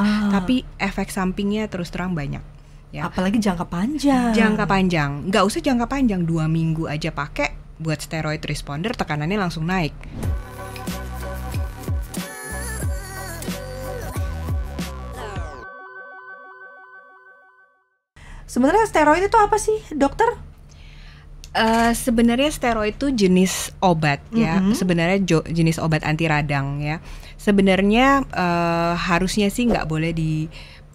Ah. Tapi efek sampingnya terus terang banyak. Ya. Apalagi jangka panjang. Jangka panjang, nggak usah jangka panjang, dua minggu aja pakai buat steroid responder tekanannya langsung naik. Sebenarnya steroid itu apa sih, dokter? Eh, sebenarnya steroid itu jenis obat ya. Mm -hmm. Sebenarnya jenis obat anti radang ya. Sebenarnya uh, harusnya sih nggak boleh di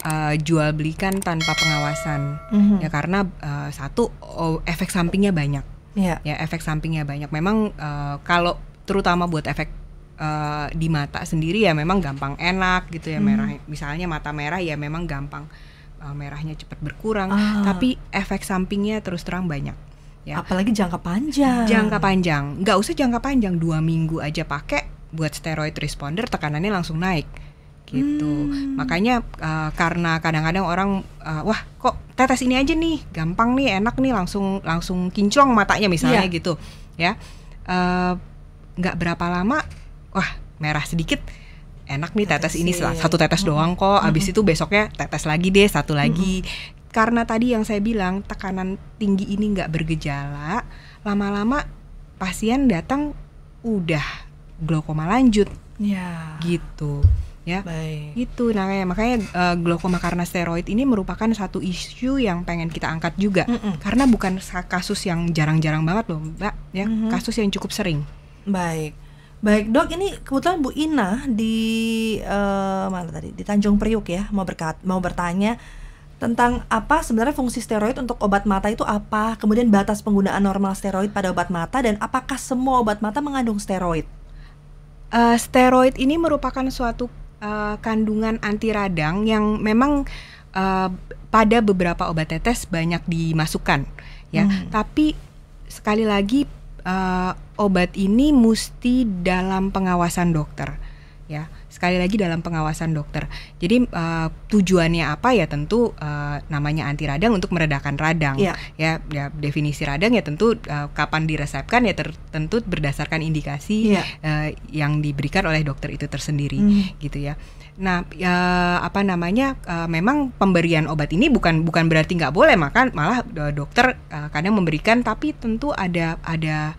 uh, jual belikan tanpa pengawasan mm -hmm. ya karena uh, satu oh, efek sampingnya banyak. Yeah. Ya efek sampingnya banyak. Memang uh, kalau terutama buat efek uh, di mata sendiri ya memang gampang enak gitu ya mm -hmm. merah. Misalnya mata merah ya memang gampang uh, merahnya cepat berkurang. Ah. Tapi efek sampingnya terus terang banyak ya. Apalagi jangka panjang. Jangka panjang. Nggak usah jangka panjang, dua minggu aja pakai buat steroid responder tekanannya langsung naik gitu. Hmm. Makanya uh, karena kadang-kadang orang uh, wah kok tetes ini aja nih, gampang nih, enak nih langsung langsung kinclong matanya misalnya yeah. gitu, ya. Eh, nggak uh, berapa lama wah merah sedikit enak nih tetes, tetes ini satu tetes hmm. doang kok abis -hmm. itu besoknya tetes lagi deh satu lagi -hmm karena tadi yang saya bilang tekanan tinggi ini nggak bergejala, lama-lama pasien datang udah glaukoma lanjut. Ya. Gitu. Ya. Baik. Gitu nah, makanya makanya uh, eh, glaukoma karena steroid ini merupakan satu isu yang pengen kita angkat juga. Mm -mm. Karena bukan kasus yang jarang-jarang banget loh, Mbak, ya. Mm -hmm. Kasus yang cukup sering. Baik. Baik dok, ini kebetulan Bu Ina di uh, mana tadi di Tanjung Priuk ya mau berkat mau bertanya tentang apa sebenarnya fungsi steroid untuk obat mata itu apa, kemudian batas penggunaan normal steroid pada obat mata dan apakah semua obat mata mengandung steroid? Uh, steroid ini merupakan suatu uh, kandungan anti radang yang memang uh, pada beberapa obat tetes banyak dimasukkan ya, hmm. tapi sekali lagi uh, obat ini mesti dalam pengawasan dokter ya sekali lagi dalam pengawasan dokter. Jadi uh, tujuannya apa ya tentu uh, namanya anti radang untuk meredakan radang. ya. Ya, ya definisi radang ya tentu uh, kapan diresepkan ya ter, tentu berdasarkan indikasi ya. uh, yang diberikan oleh dokter itu tersendiri hmm. gitu ya. Nah, ya, apa namanya? Uh, memang pemberian obat ini bukan bukan berarti nggak boleh makan, malah dokter uh, kadang memberikan, tapi tentu ada ada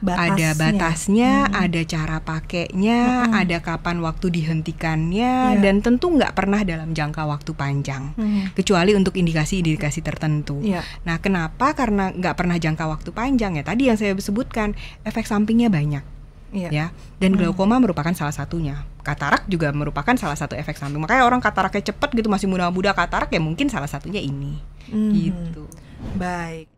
batasnya. ada batasnya, hmm. ada cara pakainya, hmm. ada kapan waktu dihentikannya, yeah. dan tentu nggak pernah dalam jangka waktu panjang, hmm. kecuali untuk indikasi-indikasi tertentu. Yeah. Nah, kenapa? Karena nggak pernah jangka waktu panjang ya. Tadi yang saya sebutkan efek sampingnya banyak. Yeah. Ya, dan hmm. glaukoma merupakan salah satunya. Katarak juga merupakan salah satu efek samping. Makanya orang kataraknya cepet gitu masih muda-muda katarak ya mungkin salah satunya ini. Hmm. Gitu. Baik.